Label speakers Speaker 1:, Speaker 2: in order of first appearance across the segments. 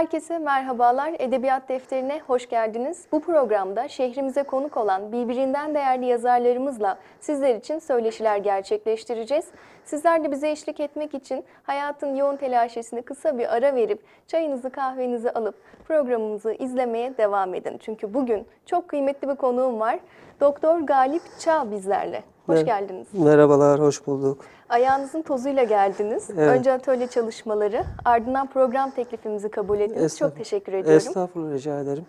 Speaker 1: Herkese merhabalar. Edebiyat Defteri'ne hoş geldiniz. Bu programda şehrimize konuk olan birbirinden değerli yazarlarımızla sizler için söyleşiler gerçekleştireceğiz. Sizler de bize eşlik etmek için hayatın yoğun telaşesini kısa bir ara verip çayınızı kahvenizi alıp programımızı izlemeye devam edin. Çünkü bugün çok kıymetli bir konuğum var. Doktor Galip Çağ bizlerle. Hoş geldiniz.
Speaker 2: Merhabalar, hoş bulduk.
Speaker 1: Ayağınızın tozuyla geldiniz. Evet. Önce atölye çalışmaları, ardından program teklifimizi kabul ettiniz. Çok teşekkür ediyorum.
Speaker 2: Estağfurullah, rica ederim.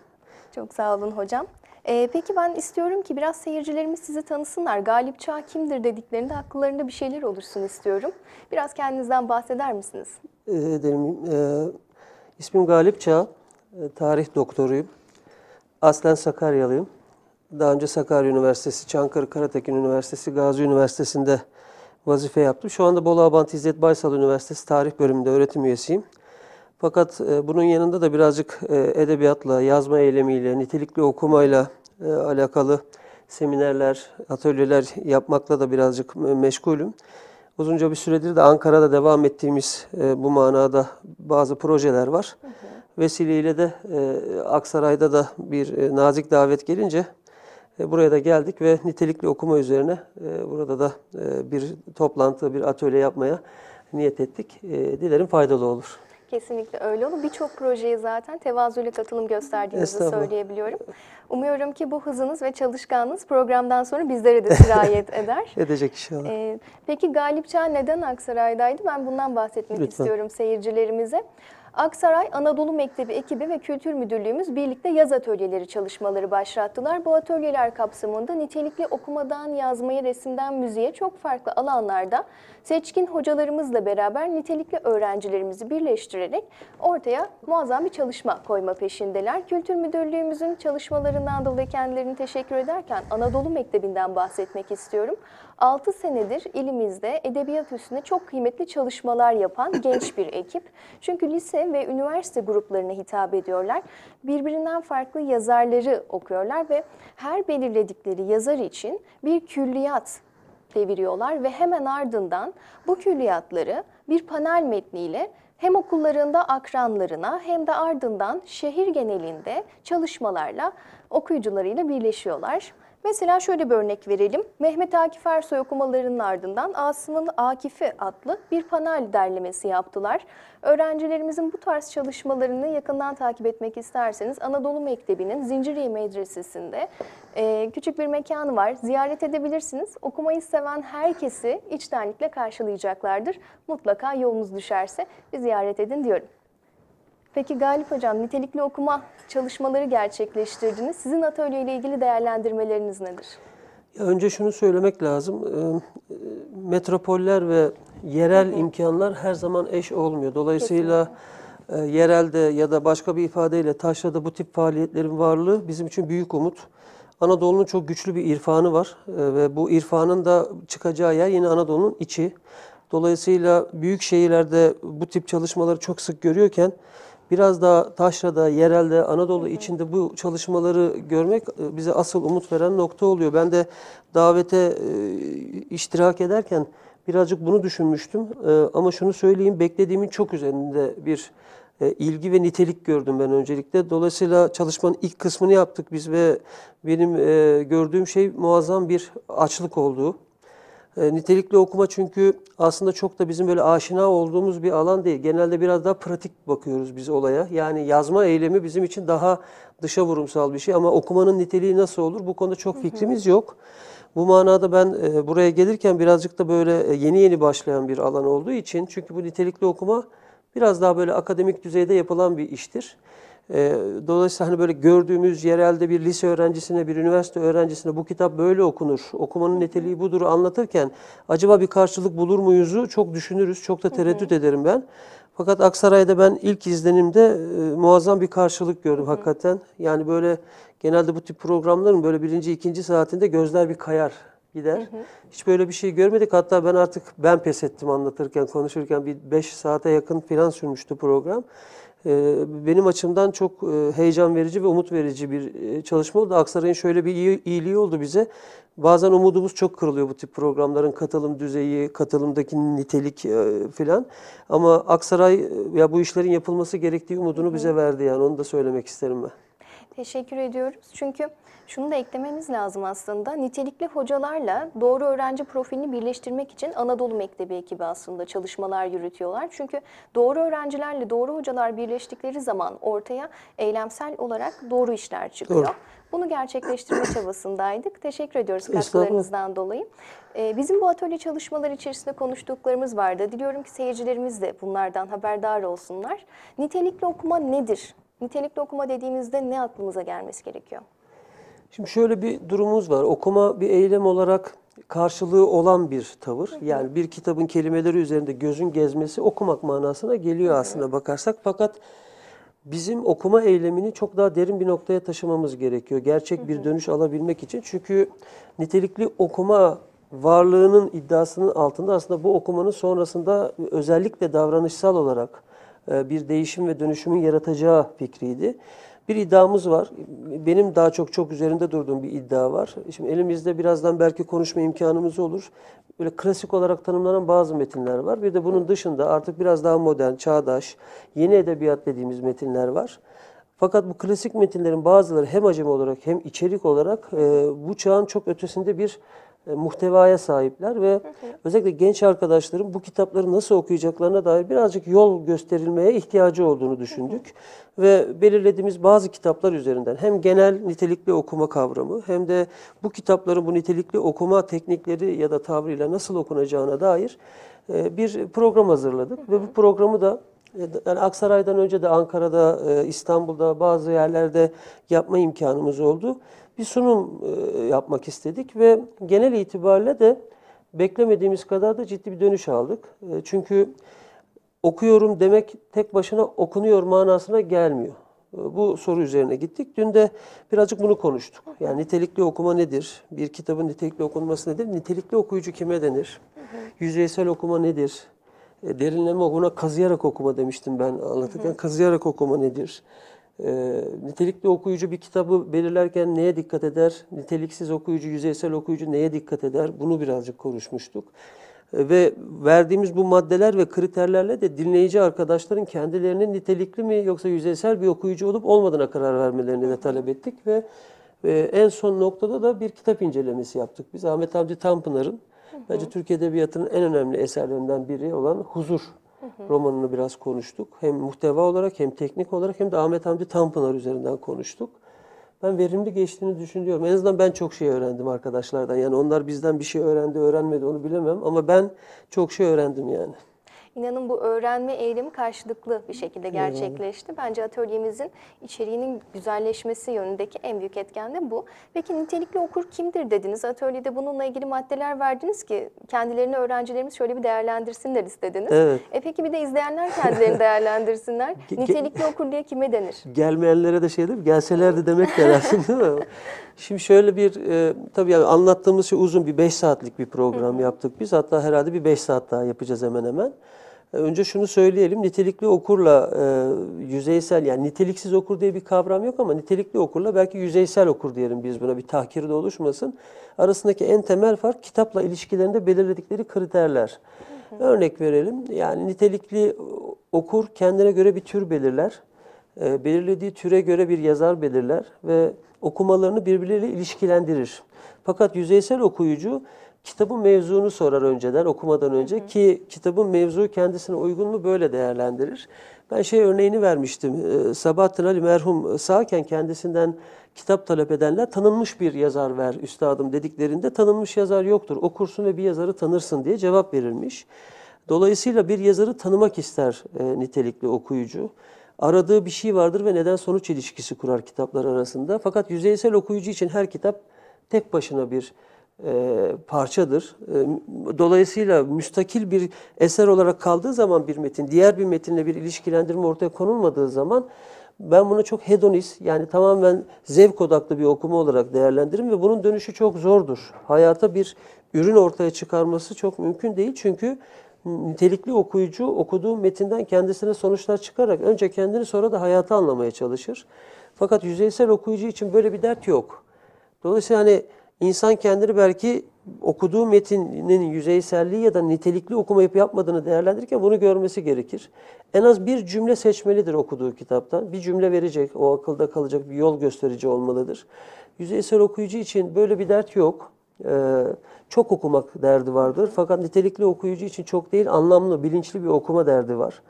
Speaker 1: Çok sağ olun hocam. E, peki ben istiyorum ki biraz seyircilerimiz sizi tanısınlar. Galip Çağ kimdir dediklerinde akıllarında bir şeyler olursun istiyorum. Biraz kendinizden bahseder misiniz?
Speaker 2: E, ee, ederim. E, ismim Galip Çağ. E, tarih doktoruyum. Aslen Sakaryalıyım. Daha önce Sakarya Üniversitesi, Çankırı Karatekin Üniversitesi, Gazi Üniversitesi'nde vazife yaptım. Şu anda Bolu Abant İzzet Baysal Üniversitesi Tarih Bölümünde öğretim üyesiyim. Fakat e, bunun yanında da birazcık e, edebiyatla, yazma eylemiyle, nitelikli okumayla e, alakalı seminerler, atölyeler yapmakla da birazcık meşgulüm. Uzunca bir süredir de Ankara'da devam ettiğimiz e, bu manada bazı projeler var. Hı hı. Vesileyle de e, Aksaray'da da bir nazik davet gelince buraya da geldik ve nitelikli okuma üzerine burada da bir toplantı, bir atölye yapmaya niyet ettik. Dilerim faydalı olur.
Speaker 1: Kesinlikle öyle olur. Birçok projeye zaten tevazuyla katılım gösterdiğinizi söyleyebiliyorum. Umuyorum ki bu hızınız ve çalışkanınız programdan sonra bizlere de sirayet eder.
Speaker 2: Edecek inşallah.
Speaker 1: Ee, peki Galip Çağ neden Aksaray'daydı? Ben bundan bahsetmek Lütfen. istiyorum seyircilerimize. Aksaray Anadolu Mektebi ekibi ve Kültür Müdürlüğümüz birlikte yaz atölyeleri çalışmaları başlattılar. Bu atölyeler kapsamında nitelikli okumadan yazmayı, resimden müziğe çok farklı alanlarda seçkin hocalarımızla beraber nitelikli öğrencilerimizi birleştirerek ortaya muazzam bir çalışma koyma peşindeler. Kültür Müdürlüğümüzün çalışmalarından dolayı kendilerini teşekkür ederken Anadolu Mektebi'nden bahsetmek istiyorum. 6 senedir ilimizde edebiyat üstüne çok kıymetli çalışmalar yapan genç bir ekip. Çünkü lise ve üniversite gruplarına hitap ediyorlar. Birbirinden farklı yazarları okuyorlar ve her belirledikleri yazar için bir külliyat deviriyorlar ve hemen ardından bu külliyatları bir panel metniyle hem okullarında akranlarına hem de ardından şehir genelinde çalışmalarla okuyucularıyla birleşiyorlar. Mesela şöyle bir örnek verelim. Mehmet Akif Ersoy okumalarının ardından Asım'ın Akif'i adlı bir panel derlemesi yaptılar. Öğrencilerimizin bu tarz çalışmalarını yakından takip etmek isterseniz Anadolu Mektebi'nin Zinciriye Medresesi'nde e, küçük bir mekanı var. Ziyaret edebilirsiniz. Okumayı seven herkesi içtenlikle karşılayacaklardır. Mutlaka yolunuz düşerse bir ziyaret edin diyorum. Peki Galip Hocam, nitelikli okuma çalışmaları gerçekleştirdiniz. Sizin atölyeyle ilgili değerlendirmeleriniz nedir?
Speaker 2: Ya önce şunu söylemek lazım. Ee, metropoller ve yerel hı hı. imkanlar her zaman eş olmuyor. Dolayısıyla Kesinlikle. E, yerelde ya da başka bir ifadeyle taşrada bu tip faaliyetlerin varlığı bizim için büyük umut. Anadolu'nun çok güçlü bir irfanı var e, ve bu irfanın da çıkacağı yer yine Anadolu'nun içi. Dolayısıyla büyük şehirlerde bu tip çalışmaları çok sık görüyorken Biraz daha taşrada, yerelde, Anadolu içinde bu çalışmaları görmek e, bize asıl umut veren nokta oluyor. Ben de davete e, iştirak ederken birazcık bunu düşünmüştüm. E, ama şunu söyleyeyim, beklediğimin çok üzerinde bir ilgi ve nitelik gördüm ben öncelikle. Dolayısıyla çalışmanın ilk kısmını yaptık biz ve benim gördüğüm şey muazzam bir açlık olduğu. E, nitelikli okuma çünkü aslında çok da bizim böyle aşina olduğumuz bir alan değil. Genelde biraz daha pratik bakıyoruz biz olaya. Yani yazma eylemi bizim için daha dışa vurumsal bir şey ama okumanın niteliği nasıl olur bu konuda çok fikrimiz yok. Bu manada ben e, buraya gelirken birazcık da böyle e, yeni yeni başlayan bir alan olduğu için çünkü bu nitelikli okuma biraz daha böyle akademik düzeyde yapılan bir iştir. Ee, dolayısıyla hani böyle gördüğümüz yerelde bir lise öğrencisine, bir üniversite öğrencisine bu kitap böyle okunur, okumanın niteliği budur anlatırken acaba bir karşılık bulur muyuzu çok düşünürüz, çok da tereddüt ederim ben. Fakat Aksaray'da ben ilk izlenimde e, muazzam bir karşılık gördüm hakikaten. Yani böyle genelde bu tip programların böyle birinci, ikinci saatinde gözler bir kayar gider. Hiç böyle bir şey görmedik. Hatta ben artık ben pes ettim anlatırken, konuşurken bir beş saate yakın plan sürmüştü program. Ee, benim açımdan çok e, heyecan verici ve umut verici bir e, çalışma oldu. Aksaray'ın şöyle bir iyiliği oldu bize. Bazen umudumuz çok kırılıyor bu tip programların katılım düzeyi, katılımdaki nitelik e, filan. Ama Aksaray ya bu işlerin yapılması gerektiği umudunu bize verdi yani onu da söylemek isterim ben.
Speaker 1: Teşekkür ediyoruz. Çünkü şunu da eklememiz lazım aslında. Nitelikli hocalarla doğru öğrenci profilini birleştirmek için Anadolu Mektebi ekibi aslında çalışmalar yürütüyorlar. Çünkü doğru öğrencilerle doğru hocalar birleştikleri zaman ortaya eylemsel olarak doğru işler çıkıyor. Doğru. Bunu gerçekleştirme çabasındaydık. Teşekkür ediyoruz katkılarınızdan dolayı. Ee, bizim bu atölye çalışmaları içerisinde konuştuklarımız vardı. Diliyorum ki seyircilerimiz de bunlardan haberdar olsunlar. Nitelikli okuma nedir? Nitelikli okuma dediğimizde ne aklımıza gelmesi gerekiyor?
Speaker 2: Şimdi şöyle bir durumumuz var. Okuma bir eylem olarak karşılığı olan bir tavır. Hı hı. Yani bir kitabın kelimeleri üzerinde gözün gezmesi okumak manasına geliyor hı hı. aslında bakarsak. Fakat bizim okuma eylemini çok daha derin bir noktaya taşımamız gerekiyor. Gerçek hı hı. bir dönüş alabilmek için. Çünkü nitelikli okuma varlığının iddiasının altında aslında bu okumanın sonrasında özellikle davranışsal olarak e, bir değişim ve dönüşümün yaratacağı fikriydi. Bir iddiamız var. Benim daha çok çok üzerinde durduğum bir iddia var. Şimdi elimizde birazdan belki konuşma imkanımız olur. Böyle klasik olarak tanımlanan bazı metinler var. Bir de bunun dışında artık biraz daha modern, çağdaş, yeni edebiyat dediğimiz metinler var. Fakat bu klasik metinlerin bazıları hem acemi olarak hem içerik olarak e, bu çağın çok ötesinde bir e, muhtevaya sahipler ve hı hı. özellikle genç arkadaşların bu kitapları nasıl okuyacaklarına dair birazcık yol gösterilmeye ihtiyacı olduğunu düşündük. Hı hı. Ve belirlediğimiz bazı kitaplar üzerinden hem genel nitelikli okuma kavramı hem de bu kitapların bu nitelikli okuma teknikleri ya da tavrıyla nasıl okunacağına dair e, bir program hazırladık. Hı hı. Ve bu programı da e, yani Aksaray'dan önce de Ankara'da, İstanbul'da bazı yerlerde yapma imkanımız oldu bir sunum e, yapmak istedik ve genel itibariyle de beklemediğimiz kadar da ciddi bir dönüş aldık. E, çünkü okuyorum demek tek başına okunuyor manasına gelmiyor. E, bu soru üzerine gittik. Dün de birazcık bunu konuştuk. Yani nitelikli okuma nedir? Bir kitabın nitelikli okunması nedir? Nitelikli okuyucu kime denir? Yüzeysel okuma nedir? Derinleme okuma, kazıyarak okuma demiştim ben anlatırken. Kazıyarak okuma nedir? E, nitelikli okuyucu bir kitabı belirlerken neye dikkat eder? Niteliksiz okuyucu, yüzeysel okuyucu neye dikkat eder? Bunu birazcık konuşmuştuk. E, ve verdiğimiz bu maddeler ve kriterlerle de dinleyici arkadaşların kendilerinin nitelikli mi yoksa yüzeysel bir okuyucu olup olmadığına karar vermelerini de talep ettik ve e, en son noktada da bir kitap incelemesi yaptık. Biz Ahmet Hamdi Tanpınar'ın Bence Türk Edebiyatı'nın en önemli eserlerinden biri olan Huzur romanını biraz konuştuk. Hem muhteva olarak hem teknik olarak hem de Ahmet Hamdi Tanpınar üzerinden konuştuk. Ben verimli geçtiğini düşünüyorum. En azından ben çok şey öğrendim arkadaşlardan. Yani onlar bizden bir şey öğrendi, öğrenmedi onu bilemem ama ben çok şey öğrendim yani.
Speaker 1: İnanın bu öğrenme eğilimi karşılıklı bir şekilde gerçekleşti. Bence atölyemizin içeriğinin güzelleşmesi yönündeki en büyük etken de bu. Peki nitelikli okur kimdir dediniz. Atölyede bununla ilgili maddeler verdiniz ki kendilerini öğrencilerimiz şöyle bir değerlendirsinler istediniz. Evet. E peki bir de izleyenler kendilerini değerlendirsinler. nitelikli okur diye kime denir?
Speaker 2: Gelmeyenlere de şey değil mi? Gelselerdi demek dersin değil mi? Şimdi şöyle bir e, tabii yani anlattığımız şey uzun bir 5 saatlik bir program yaptık biz. Hatta herhalde bir 5 saat daha yapacağız hemen hemen. E, önce şunu söyleyelim, nitelikli okurla e, yüzeysel, yani niteliksiz okur diye bir kavram yok ama nitelikli okurla belki yüzeysel okur diyelim biz buna, bir tahkir de oluşmasın. Arasındaki en temel fark kitapla ilişkilerinde belirledikleri kriterler. Hı hı. Örnek verelim, yani nitelikli okur kendine göre bir tür belirler. E, belirlediği türe göre bir yazar belirler ve okumalarını birbirleriyle ilişkilendirir. Fakat yüzeysel okuyucu kitabın mevzunu sorar önceden okumadan önce hı hı. ki kitabın mevzu kendisine uygun mu böyle değerlendirir. Ben şey örneğini vermiştim. Ee, Sabahattin Ali merhum e, sağken kendisinden kitap talep edenler tanınmış bir yazar ver üstadım dediklerinde tanınmış yazar yoktur. Okursun ve bir yazarı tanırsın diye cevap verilmiş. Dolayısıyla bir yazarı tanımak ister e, nitelikli okuyucu. Aradığı bir şey vardır ve neden sonuç ilişkisi kurar kitaplar arasında. Fakat yüzeysel okuyucu için her kitap tek başına bir e, parçadır. E, dolayısıyla müstakil bir eser olarak kaldığı zaman bir metin, diğer bir metinle bir ilişkilendirme ortaya konulmadığı zaman ben bunu çok hedonist yani tamamen zevk odaklı bir okuma olarak değerlendiririm ve bunun dönüşü çok zordur. Hayata bir ürün ortaya çıkarması çok mümkün değil çünkü nitelikli okuyucu okuduğu metinden kendisine sonuçlar çıkarak önce kendini sonra da hayatı anlamaya çalışır. Fakat yüzeysel okuyucu için böyle bir dert yok. Dolayısıyla hani İnsan kendini belki okuduğu metinin yüzeyselliği ya da nitelikli okuma okumayıp yapmadığını değerlendirirken bunu görmesi gerekir. En az bir cümle seçmelidir okuduğu kitaptan. Bir cümle verecek, o akılda kalacak bir yol gösterici olmalıdır. Yüzeysel okuyucu için böyle bir dert yok. Ee, çok okumak derdi vardır. Fakat nitelikli okuyucu için çok değil, anlamlı, bilinçli bir okuma derdi var.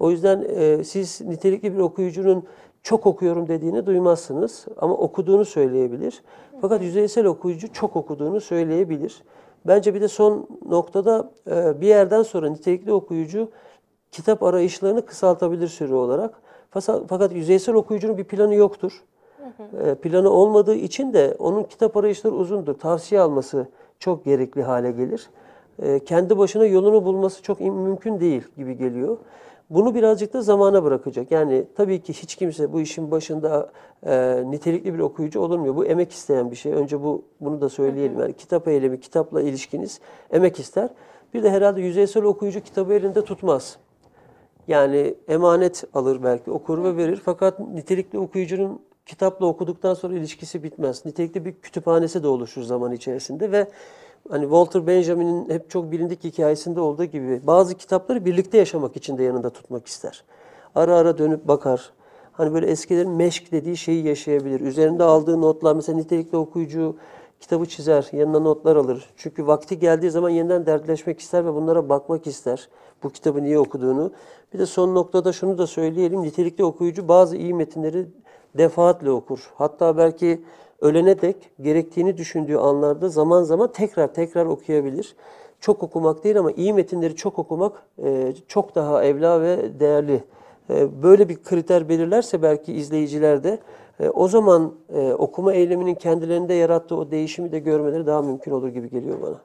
Speaker 2: O yüzden e, siz nitelikli bir okuyucunun çok okuyorum dediğini duymazsınız ama okuduğunu söyleyebilir. Fakat yüzeysel okuyucu çok okuduğunu söyleyebilir. Bence bir de son noktada e, bir yerden sonra nitelikli okuyucu kitap arayışlarını kısaltabilir süre olarak. Fakat yüzeysel okuyucunun bir planı yoktur. E, planı olmadığı için de onun kitap arayışları uzundur. Tavsiye alması çok gerekli hale gelir. E, kendi başına yolunu bulması çok mümkün değil gibi geliyor. Bunu birazcık da zamana bırakacak. Yani tabii ki hiç kimse bu işin başında e, nitelikli bir okuyucu olunmuyor. Bu emek isteyen bir şey. Önce bu bunu da söyleyelim. Yani kitap eylemi, kitapla ilişkiniz emek ister. Bir de herhalde yüzeysel okuyucu kitabı elinde tutmaz. Yani emanet alır belki, okur ve verir. Fakat nitelikli okuyucunun kitapla okuduktan sonra ilişkisi bitmez. Nitelikli bir kütüphanesi de oluşur zaman içerisinde ve hani Walter Benjamin'in hep çok bilindik hikayesinde olduğu gibi bazı kitapları birlikte yaşamak için de yanında tutmak ister. Ara ara dönüp bakar. Hani böyle eskilerin meşk dediği şeyi yaşayabilir. Üzerinde aldığı notlar mesela nitelikli okuyucu kitabı çizer, yanına notlar alır. Çünkü vakti geldiği zaman yeniden dertleşmek ister ve bunlara bakmak ister. Bu kitabı niye okuduğunu. Bir de son noktada şunu da söyleyelim. Nitelikli okuyucu bazı iyi metinleri defaatle okur. Hatta belki ölene dek gerektiğini düşündüğü anlarda zaman zaman tekrar tekrar okuyabilir. Çok okumak değil ama iyi metinleri çok okumak e, çok daha evla ve değerli. E, böyle bir kriter belirlerse belki izleyiciler de e, o zaman okuma eyleminin kendilerinde yarattığı o değişimi de görmeleri daha mümkün olur gibi geliyor bana.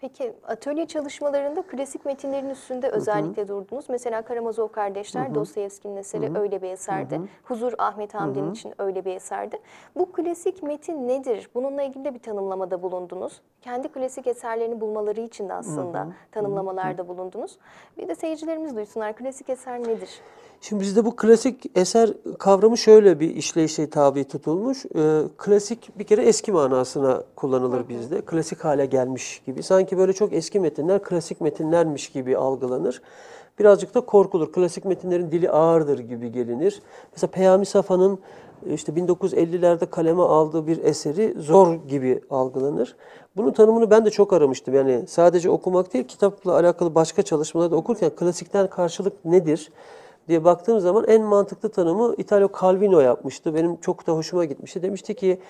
Speaker 1: Peki atölye çalışmalarında klasik metinlerin üstünde Hı -hı. özellikle durdunuz. Mesela Karamazov kardeşler Hı -hı. Dostoyevski'nin eseri Hı -hı. öyle bir eserdi. Hı -hı. Huzur Ahmet Hamdi'nin için öyle bir eserdi. Bu klasik metin nedir? Bununla ilgili de bir tanımlamada bulundunuz. Kendi klasik eserlerini bulmaları için de aslında Hı -hı. tanımlamalarda Hı -hı. bulundunuz. Bir de seyircilerimiz duysunlar klasik eser nedir?
Speaker 2: Şimdi bizde bu klasik eser kavramı şöyle bir işleyişe tabi tutulmuş. Ee, klasik bir kere eski manasına kullanılır bizde. Klasik hale gelmiş gibi. Sanki böyle çok eski metinler klasik metinlermiş gibi algılanır. Birazcık da korkulur. Klasik metinlerin dili ağırdır gibi gelinir. Mesela Peyami Safa'nın e, işte 1950'lerde kaleme aldığı bir eseri zor gibi algılanır. Bunun tanımını ben de çok aramıştım. Yani sadece okumak değil, kitapla alakalı başka çalışmalarda okurken klasikten karşılık nedir? diye baktığım zaman en mantıklı tanımı Italo Calvino yapmıştı. Benim çok da hoşuma gitmişti. Demişti ki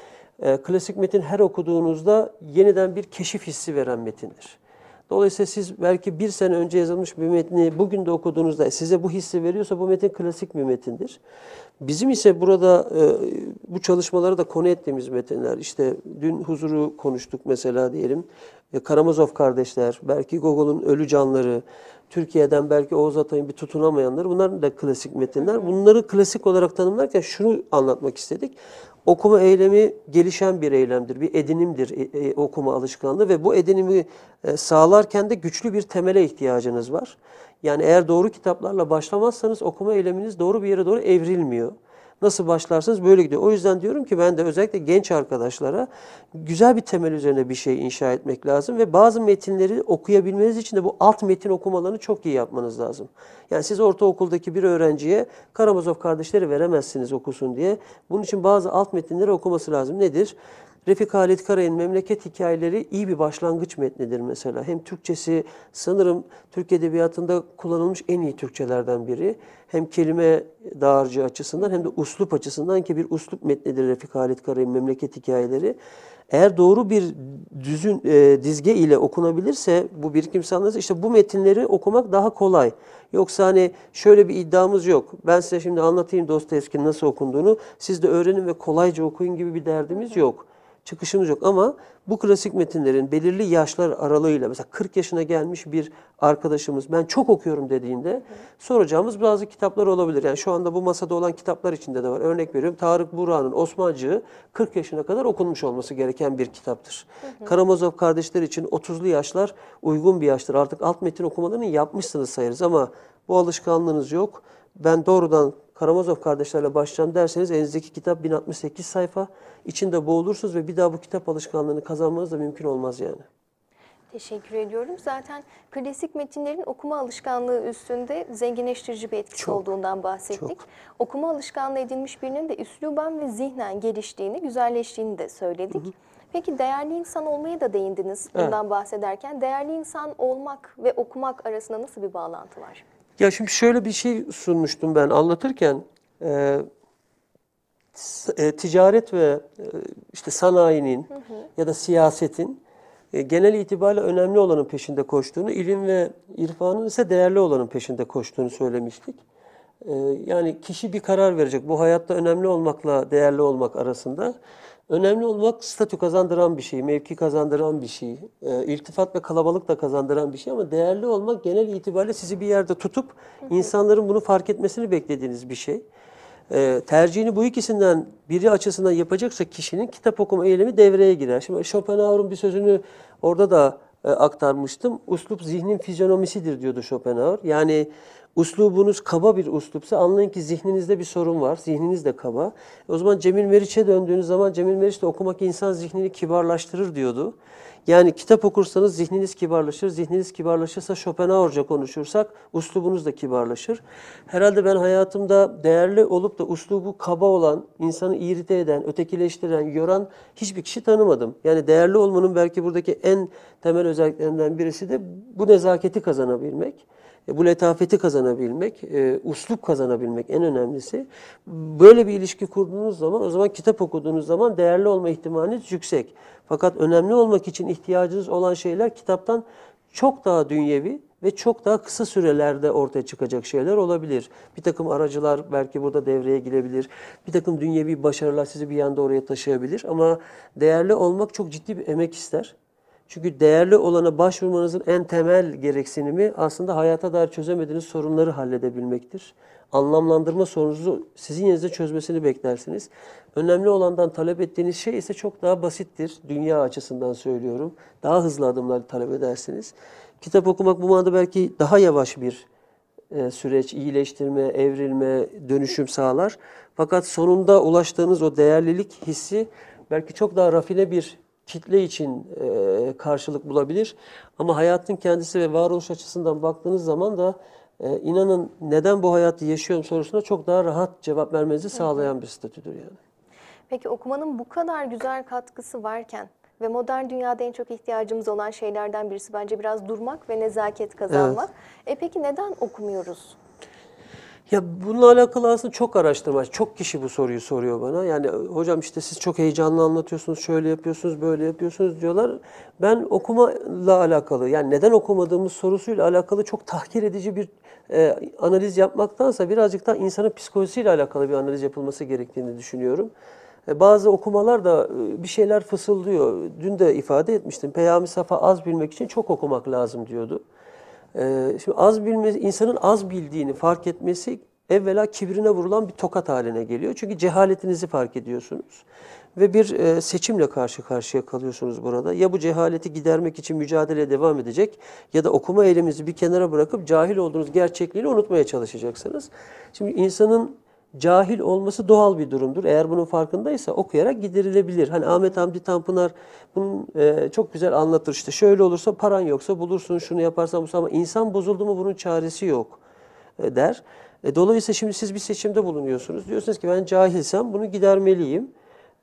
Speaker 2: e, klasik metin her okuduğunuzda yeniden bir keşif hissi veren metindir. Dolayısıyla siz belki bir sene önce yazılmış bir metni bugün de okuduğunuzda size bu hissi veriyorsa bu metin klasik bir metindir. Bizim ise burada e, bu çalışmalara da konu ettiğimiz metinler işte dün huzuru konuştuk mesela diyelim. E, Karamazov kardeşler, belki Gogol'un Ölü Canları, Türkiye'den belki Oğuz Atay'ın bir tutunamayanları bunlar da klasik metinler. Bunları klasik olarak tanımlarken şunu anlatmak istedik. Okuma eylemi gelişen bir eylemdir, bir edinimdir e, e, okuma alışkanlığı ve bu edinimi e, sağlarken de güçlü bir temele ihtiyacınız var. Yani eğer doğru kitaplarla başlamazsanız okuma eyleminiz doğru bir yere doğru evrilmiyor. Nasıl başlarsınız böyle gidiyor. O yüzden diyorum ki ben de özellikle genç arkadaşlara güzel bir temel üzerine bir şey inşa etmek lazım ve bazı metinleri okuyabilmeniz için de bu alt metin okumalarını çok iyi yapmanız lazım. Yani siz ortaokuldaki bir öğrenciye Karamazov kardeşleri veremezsiniz okusun diye. Bunun için bazı alt metinleri okuması lazım. Nedir? Refik Halit Karay'ın Memleket Hikayeleri iyi bir başlangıç metnidir mesela. Hem Türkçesi sanırım Türk Edebiyatı'nda kullanılmış en iyi Türkçelerden biri. Hem kelime dağarcığı açısından hem de uslup açısından ki bir uslup metnidir Refik Halit Karay'ın Memleket Hikayeleri. Eğer doğru bir düzün e, dizge ile okunabilirse bu birikim sağlanırsa işte bu metinleri okumak daha kolay. Yoksa hani şöyle bir iddiamız yok. Ben size şimdi anlatayım Dostoyevski'nin nasıl okunduğunu. Siz de öğrenin ve kolayca okuyun gibi bir derdimiz yok çıkışımız yok. Ama bu klasik metinlerin belirli yaşlar aralığıyla mesela 40 yaşına gelmiş bir arkadaşımız ben çok okuyorum dediğinde Hı. soracağımız bazı kitaplar olabilir. Yani şu anda bu masada olan kitaplar içinde de var. Örnek veriyorum Tarık Burak'ın Osmancığı 40 yaşına kadar okunmuş olması gereken bir kitaptır. Hı hı. Karamazov kardeşler için 30'lu yaşlar uygun bir yaştır. Artık alt metin okumalarını yapmışsınız sayarız ama bu alışkanlığınız yok. Ben doğrudan Karamazov kardeşlerle başlayacağım derseniz elinizdeki kitap 1068 sayfa. İçinde boğulursunuz ve bir daha bu kitap alışkanlığını kazanmanız da mümkün olmaz yani.
Speaker 1: Teşekkür ediyorum. Zaten klasik metinlerin okuma alışkanlığı üstünde zenginleştirici bir etkisi çok, olduğundan bahsettik. Çok. Okuma alışkanlığı edinmiş birinin de üsluban ve zihnen geliştiğini, güzelleştiğini de söyledik. Hı hı. Peki değerli insan olmaya da değindiniz bundan evet. bahsederken. Değerli insan olmak ve okumak arasında nasıl bir bağlantı var?
Speaker 2: Ya şimdi şöyle bir şey sunmuştum ben anlatırken. E, e, ticaret ve e, işte sanayinin hı hı. ya da siyasetin e, genel itibariyle önemli olanın peşinde koştuğunu, ilim ve irfanın ise değerli olanın peşinde koştuğunu söylemiştik. E, yani kişi bir karar verecek. Bu hayatta önemli olmakla değerli olmak arasında Önemli olmak statü kazandıran bir şey, mevki kazandıran bir şey, e, iltifat ve kalabalık da kazandıran bir şey ama değerli olmak genel itibariyle sizi bir yerde tutup insanların bunu fark etmesini beklediğiniz bir şey. E, tercihini bu ikisinden biri açısından yapacaksa kişinin kitap okuma eylemi devreye girer. Şimdi Schopenhauer'un bir sözünü orada da e, aktarmıştım. Uslup zihnin fizyonomisidir diyordu Schopenhauer. Yani uslubunuz kaba bir uslupsa anlayın ki zihninizde bir sorun var. Zihniniz de kaba. O zaman Cemil Meriç'e döndüğünüz zaman Cemil Meriç de okumak insan zihnini kibarlaştırır diyordu. Yani kitap okursanız zihniniz kibarlaşır. Zihniniz kibarlaşırsa Schopenhauer'ca konuşursak uslubunuz da kibarlaşır. Herhalde ben hayatımda değerli olup da uslubu kaba olan, insanı irite eden, ötekileştiren, yoran hiçbir kişi tanımadım. Yani değerli olmanın belki buradaki en temel özelliklerinden birisi de bu nezaketi kazanabilmek. E, bu letafeti kazanabilmek, e, uslup kazanabilmek en önemlisi. Böyle bir ilişki kurduğunuz zaman, o zaman kitap okuduğunuz zaman değerli olma ihtimaliniz yüksek. Fakat önemli olmak için ihtiyacınız olan şeyler kitaptan çok daha dünyevi ve çok daha kısa sürelerde ortaya çıkacak şeyler olabilir. Bir takım aracılar belki burada devreye girebilir. Bir takım dünyevi başarılar sizi bir yanda oraya taşıyabilir. Ama değerli olmak çok ciddi bir emek ister. Çünkü değerli olana başvurmanızın en temel gereksinimi aslında hayata dair çözemediğiniz sorunları halledebilmektir. Anlamlandırma sorunuzu sizin yerinizde çözmesini beklersiniz. Önemli olandan talep ettiğiniz şey ise çok daha basittir. Dünya açısından söylüyorum. Daha hızlı adımlar talep edersiniz. Kitap okumak bu manada belki daha yavaş bir e, süreç, iyileştirme, evrilme, dönüşüm sağlar. Fakat sonunda ulaştığınız o değerlilik hissi belki çok daha rafine bir kitle için e, e, karşılık bulabilir. Ama hayatın kendisi ve varoluş açısından baktığınız zaman da e, inanın neden bu hayatı yaşıyorum sorusuna çok daha rahat cevap vermenizi sağlayan bir statüdür yani.
Speaker 1: Peki okumanın bu kadar güzel katkısı varken ve modern dünyada en çok ihtiyacımız olan şeylerden birisi bence biraz durmak ve nezaket kazanmak. Evet. E peki neden okumuyoruz?
Speaker 2: Ya bununla alakalı aslında çok araştırma, çok kişi bu soruyu soruyor bana. Yani hocam işte siz çok heyecanlı anlatıyorsunuz, şöyle yapıyorsunuz, böyle yapıyorsunuz diyorlar. Ben okumayla alakalı, yani neden okumadığımız sorusuyla alakalı çok tahkir edici bir e, analiz yapmaktansa birazcık daha insanın psikolojisiyle alakalı bir analiz yapılması gerektiğini düşünüyorum. E, bazı okumalar da e, bir şeyler fısıldıyor. Dün de ifade etmiştim. Peyami Safa az bilmek için çok okumak lazım diyordu. Ee, şimdi az bilmesi, insanın az bildiğini fark etmesi evvela kibrine vurulan bir tokat haline geliyor. Çünkü cehaletinizi fark ediyorsunuz. Ve bir e, seçimle karşı karşıya kalıyorsunuz burada. Ya bu cehaleti gidermek için mücadele devam edecek ya da okuma eylemizi bir kenara bırakıp cahil olduğunuz gerçekliğini unutmaya çalışacaksınız. Şimdi insanın cahil olması doğal bir durumdur. Eğer bunun farkındaysa okuyarak giderilebilir. Hani Ahmet Hamdi Tanpınar bunu e, çok güzel anlatır. İşte şöyle olursa paran yoksa bulursun, şunu yaparsan bu ama insan bozuldu mu bunun çaresi yok e, der. E, dolayısıyla şimdi siz bir seçimde bulunuyorsunuz. Diyorsunuz ki ben cahilsem bunu gidermeliyim.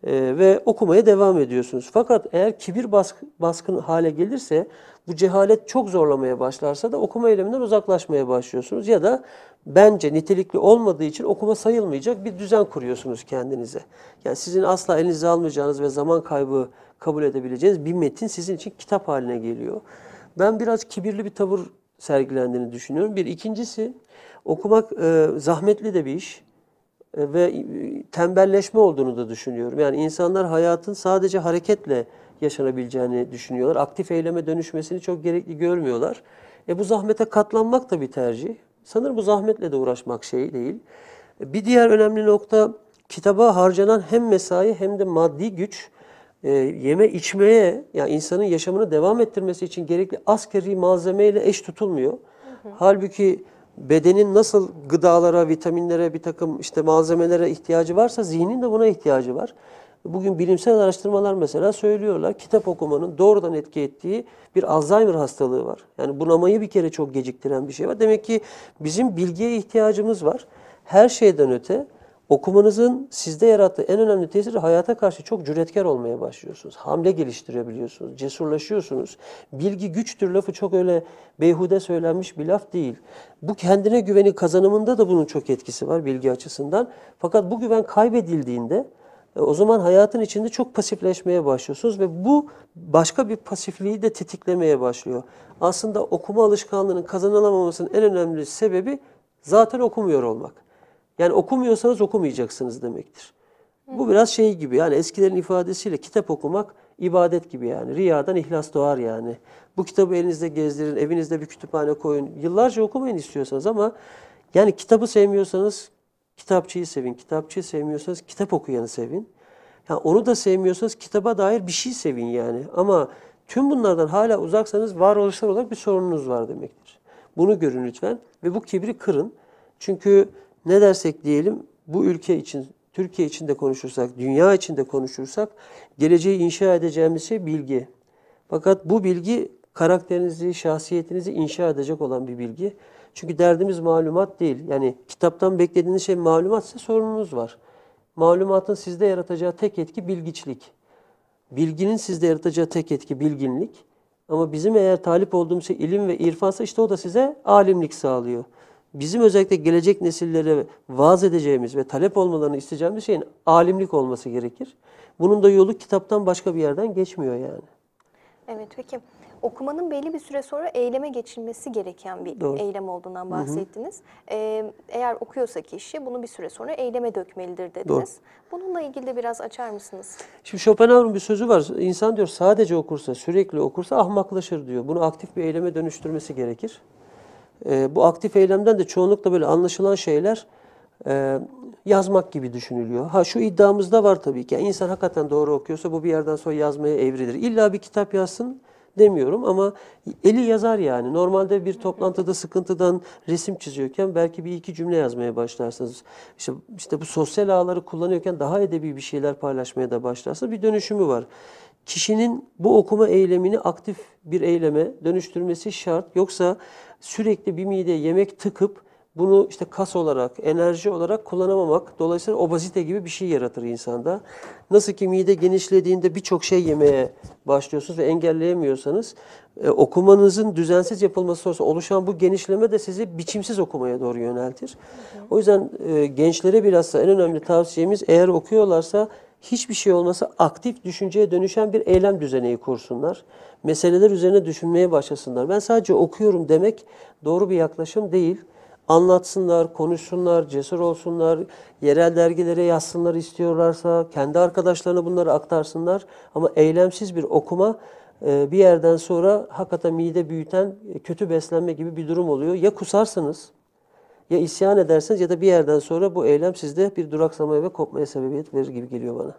Speaker 2: Ee, ve okumaya devam ediyorsunuz. Fakat eğer kibir baskı, baskın hale gelirse bu cehalet çok zorlamaya başlarsa da okuma eyleminden uzaklaşmaya başlıyorsunuz ya da bence nitelikli olmadığı için okuma sayılmayacak bir düzen kuruyorsunuz kendinize. Yani sizin asla elinize almayacağınız ve zaman kaybı kabul edebileceğiniz bir metin sizin için kitap haline geliyor. Ben biraz kibirli bir tavır sergilendiğini düşünüyorum. Bir ikincisi okumak e, zahmetli de bir iş. E, ve e, tembelleşme olduğunu da düşünüyorum. Yani insanlar hayatın sadece hareketle yaşanabileceğini düşünüyorlar. Aktif eyleme dönüşmesini çok gerekli görmüyorlar. E bu zahmete katlanmak da bir tercih. Sanırım bu zahmetle de uğraşmak şey değil. E, bir diğer önemli nokta kitaba harcanan hem mesai hem de maddi güç e, yeme içmeye yani insanın yaşamını devam ettirmesi için gerekli askeri malzemeyle eş tutulmuyor. Hı hı. Halbuki bedenin nasıl gıdalara, vitaminlere, bir takım işte malzemelere ihtiyacı varsa zihnin de buna ihtiyacı var. Bugün bilimsel araştırmalar mesela söylüyorlar kitap okumanın doğrudan etki ettiği bir Alzheimer hastalığı var. Yani bunamayı bir kere çok geciktiren bir şey var. Demek ki bizim bilgiye ihtiyacımız var. Her şeyden öte Okumanızın sizde yarattığı en önemli tesiri hayata karşı çok cüretkar olmaya başlıyorsunuz. Hamle geliştirebiliyorsunuz, cesurlaşıyorsunuz. Bilgi güçtür lafı çok öyle beyhude söylenmiş bir laf değil. Bu kendine güveni kazanımında da bunun çok etkisi var bilgi açısından. Fakat bu güven kaybedildiğinde e, o zaman hayatın içinde çok pasifleşmeye başlıyorsunuz ve bu başka bir pasifliği de tetiklemeye başlıyor. Aslında okuma alışkanlığının kazanılamamasının en önemli sebebi zaten okumuyor olmak. Yani okumuyorsanız okumayacaksınız demektir. Bu biraz şey gibi yani eskilerin ifadesiyle kitap okumak ibadet gibi yani. Riyadan ihlas doğar yani. Bu kitabı elinizde gezdirin, evinizde bir kütüphane koyun. Yıllarca okumayın istiyorsanız ama yani kitabı sevmiyorsanız kitapçıyı sevin. Kitapçıyı sevmiyorsanız kitap okuyanı sevin. Yani onu da sevmiyorsanız kitaba dair bir şey sevin yani. Ama tüm bunlardan hala uzaksanız varoluşsal olarak bir sorununuz var demektir. Bunu görün lütfen ve bu kibri kırın. Çünkü ne dersek diyelim bu ülke için, Türkiye için de konuşursak, dünya için de konuşursak geleceği inşa edeceğimiz şey bilgi. Fakat bu bilgi karakterinizi, şahsiyetinizi inşa edecek olan bir bilgi. Çünkü derdimiz malumat değil. Yani kitaptan beklediğiniz şey malumatsa sorununuz var. Malumatın sizde yaratacağı tek etki bilgiçlik. Bilginin sizde yaratacağı tek etki bilginlik. Ama bizim eğer talip olduğumuz şey ilim ve irfansa işte o da size alimlik sağlıyor bizim özellikle gelecek nesillere vaaz edeceğimiz ve talep olmalarını isteyeceğimiz şeyin alimlik olması gerekir. Bunun da yolu kitaptan başka bir yerden geçmiyor yani.
Speaker 1: Evet peki okumanın belli bir süre sonra eyleme geçilmesi gereken bir Doğru. eylem olduğundan bahsettiniz. Hı hı. Ee, eğer okuyorsa kişi bunu bir süre sonra eyleme dökmelidir dediniz. Doğru. Bununla ilgili de biraz açar mısınız?
Speaker 2: Şimdi Schopenhauer'un bir sözü var. İnsan diyor sadece okursa, sürekli okursa ahmaklaşır diyor. Bunu aktif bir eyleme dönüştürmesi gerekir. E, bu aktif eylemden de çoğunlukla böyle anlaşılan şeyler e, yazmak gibi düşünülüyor. Ha şu iddiamız da var tabii ki. Yani insan hakikaten doğru okuyorsa bu bir yerden sonra yazmaya evrilir. İlla bir kitap yazsın demiyorum ama eli yazar yani. Normalde bir toplantıda sıkıntıdan resim çiziyorken belki bir iki cümle yazmaya başlarsınız. İşte, işte bu sosyal ağları kullanıyorken daha edebi bir şeyler paylaşmaya da başlarsınız. Bir dönüşümü var kişinin bu okuma eylemini aktif bir eyleme dönüştürmesi şart. Yoksa sürekli bir mide yemek tıkıp bunu işte kas olarak, enerji olarak kullanamamak dolayısıyla obazite gibi bir şey yaratır insanda. Nasıl ki mide genişlediğinde birçok şey yemeye başlıyorsunuz ve engelleyemiyorsanız e, okumanızın düzensiz yapılması sonrası oluşan bu genişleme de sizi biçimsiz okumaya doğru yöneltir. Hı hı. O yüzden e, gençlere bilhassa en önemli tavsiyemiz eğer okuyorlarsa hiçbir şey olmasa aktif düşünceye dönüşen bir eylem düzeneği kursunlar. Meseleler üzerine düşünmeye başlasınlar. Ben sadece okuyorum demek doğru bir yaklaşım değil. Anlatsınlar, konuşsunlar, cesur olsunlar, yerel dergilere yazsınlar istiyorlarsa, kendi arkadaşlarına bunları aktarsınlar. Ama eylemsiz bir okuma e, bir yerden sonra hakikaten mide büyüten e, kötü beslenme gibi bir durum oluyor. Ya kusarsınız ya isyan edersiniz ya da bir yerden sonra bu eylem sizde bir duraksamaya ve kopmaya sebebiyet verir gibi geliyor bana.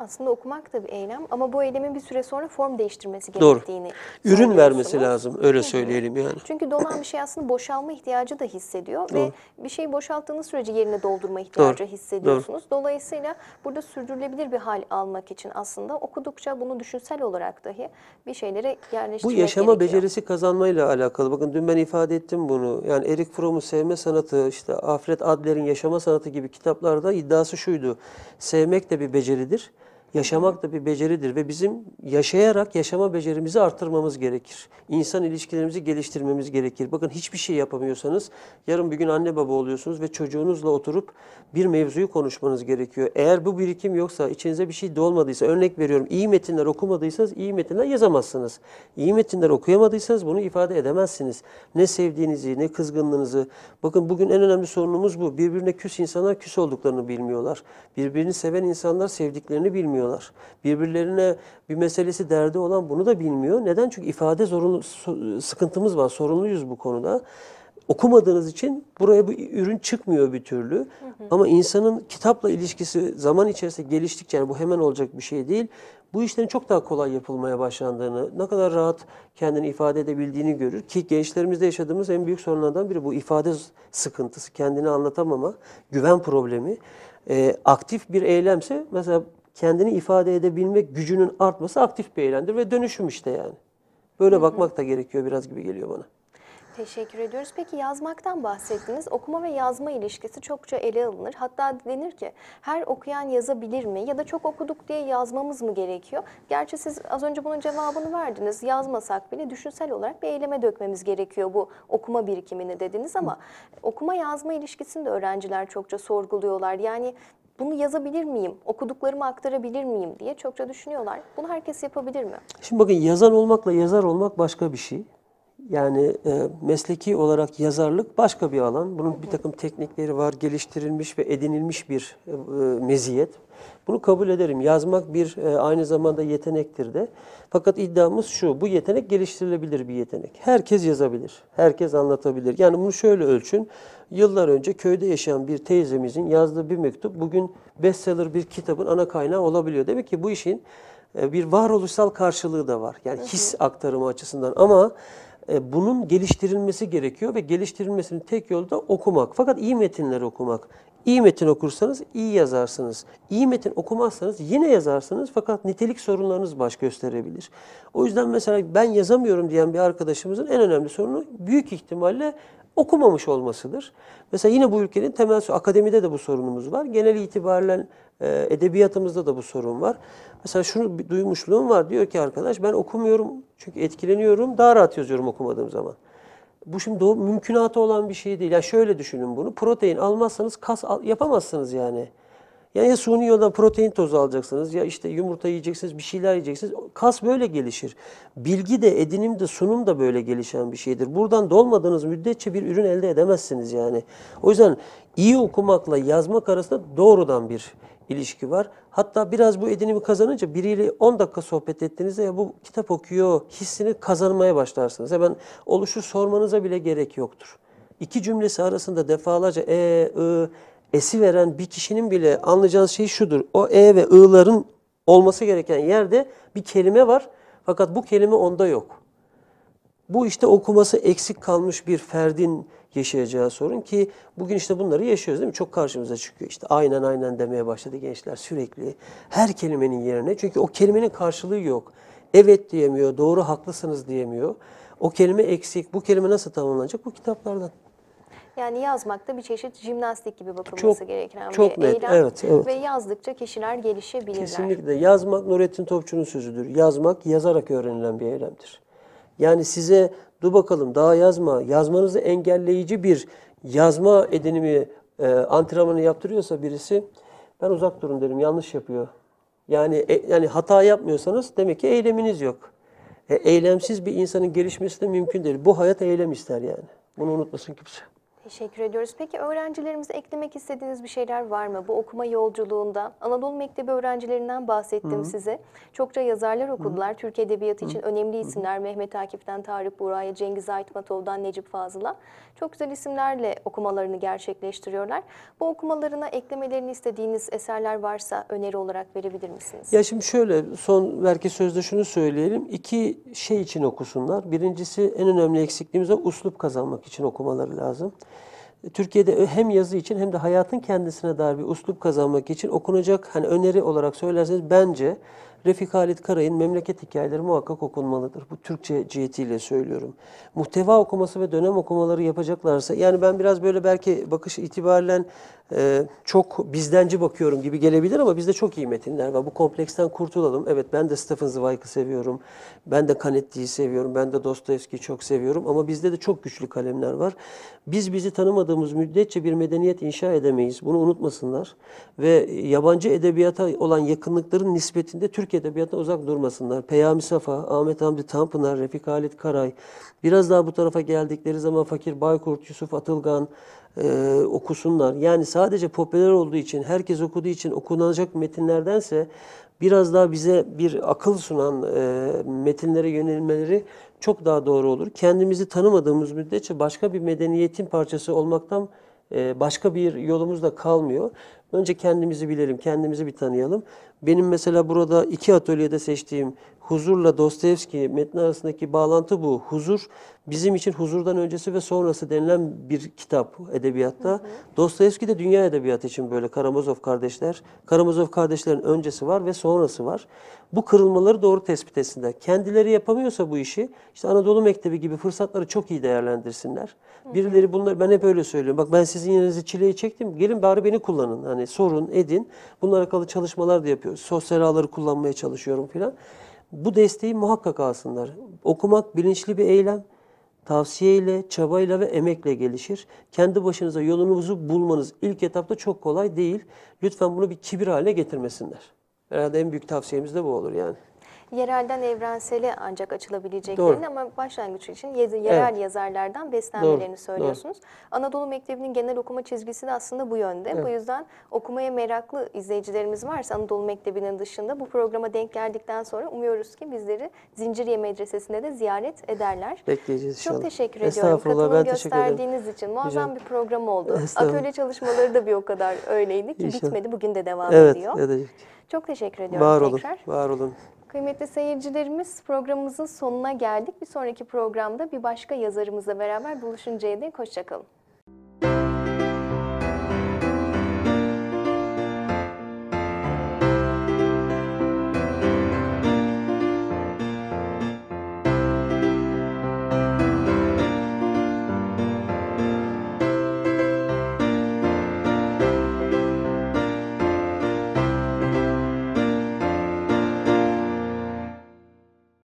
Speaker 1: Aslında okumak da bir eylem ama bu eylemin bir süre sonra form değiştirmesi gerektiğini
Speaker 2: Doğru. Ürün vermesi lazım öyle söyleyelim yani.
Speaker 1: Çünkü dolan bir şey aslında boşalma ihtiyacı da hissediyor Doğru. ve bir şeyi boşalttığınız sürece yerine doldurma ihtiyacı Doğru. hissediyorsunuz. Doğru. Dolayısıyla burada sürdürülebilir bir hal almak için aslında okudukça bunu düşünsel olarak dahi bir şeylere yerleştirmek Bu yaşama gerekiyor.
Speaker 2: becerisi kazanmayla alakalı. Bakın dün ben ifade ettim bunu. Yani Erik Fromm'un Sevme Sanatı, işte Alfred Adler'in Yaşama Sanatı gibi kitaplarda iddiası şuydu. Sevmek de bir beceridir Yaşamak da bir beceridir ve bizim yaşayarak yaşama becerimizi artırmamız gerekir. İnsan ilişkilerimizi geliştirmemiz gerekir. Bakın hiçbir şey yapamıyorsanız yarın bir gün anne baba oluyorsunuz ve çocuğunuzla oturup bir mevzuyu konuşmanız gerekiyor. Eğer bu birikim yoksa, içinize bir şey dolmadıysa, örnek veriyorum iyi metinler okumadıysanız iyi metinler yazamazsınız. İyi metinler okuyamadıysanız bunu ifade edemezsiniz. Ne sevdiğinizi, ne kızgınlığınızı. Bakın bugün en önemli sorunumuz bu. Birbirine küs insanlar küs olduklarını bilmiyorlar. Birbirini seven insanlar sevdiklerini bilmiyorlar bilmiyorlar. Birbirlerine bir meselesi derdi olan bunu da bilmiyor. Neden? Çünkü ifade zorunlu, sıkıntımız var, sorunluyuz bu konuda okumadığınız için buraya bu ürün çıkmıyor bir türlü. Hı hı. Ama insanın kitapla ilişkisi zaman içerisinde geliştikçe yani bu hemen olacak bir şey değil. Bu işlerin çok daha kolay yapılmaya başlandığını, ne kadar rahat kendini ifade edebildiğini görür ki gençlerimizde yaşadığımız en büyük sorunlardan biri bu ifade sıkıntısı, kendini anlatamama, güven problemi. E, aktif bir eylemse mesela kendini ifade edebilmek gücünün artması aktif bir eylemdir ve dönüşüm işte yani. Böyle bakmak da gerekiyor biraz gibi geliyor bana.
Speaker 1: Teşekkür ediyoruz. Peki yazmaktan bahsettiniz. Okuma ve yazma ilişkisi çokça ele alınır. Hatta denir ki her okuyan yazabilir mi ya da çok okuduk diye yazmamız mı gerekiyor? Gerçi siz az önce bunun cevabını verdiniz. Yazmasak bile düşünsel olarak bir eyleme dökmemiz gerekiyor bu okuma birikimini dediniz ama okuma yazma ilişkisini de öğrenciler çokça sorguluyorlar. Yani bunu yazabilir miyim, okuduklarımı aktarabilir miyim diye çokça düşünüyorlar. Bunu herkes yapabilir mi?
Speaker 2: Şimdi bakın yazar olmakla yazar olmak başka bir şey. Yani e, mesleki olarak yazarlık başka bir alan. Bunun bir takım teknikleri var, geliştirilmiş ve edinilmiş bir e, e meziyet. Bunu kabul ederim. Yazmak bir e, aynı zamanda yetenektir de. Fakat iddiamız şu, bu yetenek geliştirilebilir bir yetenek. Herkes yazabilir, herkes anlatabilir. Yani bunu şöyle ölçün. Yıllar önce köyde yaşayan bir teyzemizin yazdığı bir mektup bugün bestseller bir kitabın ana kaynağı olabiliyor. Demek ki bu işin e, bir varoluşsal karşılığı da var. Yani his aktarımı açısından ama e, bunun geliştirilmesi gerekiyor ve geliştirilmesinin tek yolu da okumak. Fakat iyi metinleri okumak. İyi metin okursanız iyi yazarsınız. İyi metin okumazsanız yine yazarsınız fakat nitelik sorunlarınız baş gösterebilir. O yüzden mesela ben yazamıyorum diyen bir arkadaşımızın en önemli sorunu büyük ihtimalle okumamış olmasıdır. Mesela yine bu ülkenin temel akademide de bu sorunumuz var. Genel itibariyle e, edebiyatımızda da bu sorun var. Mesela şunu bir duymuşluğum var. Diyor ki arkadaş ben okumuyorum çünkü etkileniyorum. Daha rahat yazıyorum okumadığım zaman. Bu şimdi doğu mümkünatı olan bir şey değil. Ya yani şöyle düşünün bunu. Protein almazsanız kas al, yapamazsınız yani. Yani ya suni yoldan protein tozu alacaksınız ya işte yumurta yiyeceksiniz, bir şeyler yiyeceksiniz. Kas böyle gelişir. Bilgi de, edinim de, sunum da böyle gelişen bir şeydir. Buradan dolmadığınız müddetçe bir ürün elde edemezsiniz yani. O yüzden iyi okumakla yazmak arasında doğrudan bir ilişki var. Hatta biraz bu edinimi kazanınca biriyle 10 dakika sohbet ettiğinizde ya bu kitap okuyor hissini kazanmaya başlarsınız. Hemen oluşu sormanıza bile gerek yoktur. İki cümlesi arasında defalarca e, ı, esi veren bir kişinin bile anlayacağınız şey şudur. O e ve ı'ların olması gereken yerde bir kelime var. Fakat bu kelime onda yok. Bu işte okuması eksik kalmış bir ferdin yaşayacağı sorun ki bugün işte bunları yaşıyoruz değil mi? Çok karşımıza çıkıyor. işte. aynen aynen demeye başladı gençler sürekli. Her kelimenin yerine çünkü o kelimenin karşılığı yok. Evet diyemiyor, doğru haklısınız diyemiyor. O kelime eksik. Bu kelime nasıl tamamlanacak? Bu kitaplardan.
Speaker 1: Yani yazmakta bir çeşit jimnastik gibi bakılması çok, gereken çok bir net, eylem. Evet, evet. Ve yazdıkça kişiler gelişebilirler. Kesinlikle.
Speaker 2: Yazmak Nurettin Topçu'nun sözüdür. Yazmak yazarak öğrenilen bir eylemdir. Yani size dur bakalım daha yazma, yazmanızı engelleyici bir yazma edinimi e, antrenmanı yaptırıyorsa birisi ben uzak durun derim yanlış yapıyor. Yani e, yani hata yapmıyorsanız demek ki eyleminiz yok. E, eylemsiz bir insanın gelişmesi de mümkün değil. Bu hayat eylem ister yani. Bunu unutmasın kimse.
Speaker 1: Teşekkür ediyoruz. Peki öğrencilerimize eklemek istediğiniz bir şeyler var mı? Bu okuma yolculuğunda Anadolu Mektebi öğrencilerinden bahsettim Hı -hı. size. Çokça yazarlar okudular. Hı -hı. Türk Edebiyatı için Hı -hı. önemli isimler. Hı -hı. Mehmet Akif'ten Tarık Buraya, Cengiz Aytmatov'dan Necip Fazıl'a. Çok güzel isimlerle okumalarını gerçekleştiriyorlar. Bu okumalarına eklemelerini istediğiniz eserler varsa öneri olarak verebilir misiniz?
Speaker 2: Ya şimdi şöyle son belki sözde şunu söyleyelim. İki şey için okusunlar. Birincisi en önemli eksikliğimiz o uslup kazanmak için okumaları lazım. Türkiye'de hem yazı için hem de hayatın kendisine dair bir uslup kazanmak için okunacak hani öneri olarak söylerseniz bence Refik Halit Karay'ın Memleket Hikayeleri muhakkak okunmalıdır. Bu Türkçe cihetiyle söylüyorum. Muhteva okuması ve dönem okumaları yapacaklarsa, yani ben biraz böyle belki bakış itibariyle e, çok bizdenci bakıyorum gibi gelebilir ama bizde çok iyi metinler var. Bu kompleksten kurtulalım. Evet ben de Stephen Zweig'ı seviyorum. Ben de Kanetti'yi seviyorum. Ben de Dostoyevski'yi çok seviyorum. Ama bizde de çok güçlü kalemler var. Biz bizi tanımadığımız müddetçe bir medeniyet inşa edemeyiz. Bunu unutmasınlar. Ve yabancı edebiyata olan yakınlıkların nispetinde Türk Türk Edebiyatı'na uzak durmasınlar. Peyami Safa, Ahmet Hamdi Tanpınar, Refik Halit Karay, biraz daha bu tarafa geldikleri zaman Fakir Baykurt, Yusuf Atılgan e, okusunlar. Yani sadece popüler olduğu için, herkes okuduğu için okunacak metinlerdense biraz daha bize bir akıl sunan e, metinlere yönelmeleri çok daha doğru olur. Kendimizi tanımadığımız müddetçe başka bir medeniyetin parçası olmaktan e, başka bir yolumuz da kalmıyor. Önce kendimizi bilelim, kendimizi bir tanıyalım. Benim mesela burada iki atölyede seçtiğim huzurla Dostoyevski metni arasındaki bağlantı bu. Huzur bizim için huzurdan öncesi ve sonrası denilen bir kitap edebiyatta. Hı hı. Dostoyevski de dünya edebiyatı için böyle Karamazov kardeşler. Karamazov kardeşlerin öncesi var ve sonrası var. Bu kırılmaları doğru tespit etsinler. Kendileri yapamıyorsa bu işi işte Anadolu Mektebi gibi fırsatları çok iyi değerlendirsinler. Hı hı. Birileri bunları ben hep öyle söylüyorum. Bak ben sizin yerinizi çileye çektim. Gelin bari beni kullanın. Hani yani sorun, edin. Bununla alakalı çalışmalar da yapıyoruz. Sosyal ağları kullanmaya çalışıyorum filan. Bu desteği muhakkak alsınlar. Okumak bilinçli bir eylem. Tavsiyeyle, çabayla ve emekle gelişir. Kendi başınıza yolunuzu bulmanız ilk etapta çok kolay değil. Lütfen bunu bir kibir haline getirmesinler. Herhalde en büyük tavsiyemiz de bu olur yani
Speaker 1: yerelden evrensele ancak açılabileceklerini Doğru. ama başlangıç için yerel evet. yazarlardan beslenmelerini Doğru. söylüyorsunuz. Doğru. Anadolu Mektebi'nin genel okuma çizgisi de aslında bu yönde. Evet. Bu yüzden okumaya meraklı izleyicilerimiz varsa Anadolu Mektebi'nin dışında bu programa denk geldikten sonra umuyoruz ki bizleri Zincirye Medresesi'nde de ziyaret ederler. Bekleyeceğiz inşallah. Çok teşekkür ediyorum katılım gösterdiğiniz için. Muazzam Rica. bir program oldu. Atölye çalışmaları da bir o kadar öyleydi ki inşallah. bitmedi. Bugün de devam evet, ediyor. Evet edecek. Çok teşekkür ediyorum var olun, tekrar. Var olun. Kıymetli seyircilerimiz programımızın sonuna geldik. Bir sonraki programda bir başka yazarımızla beraber buluşuncaya dek hoşçakalın.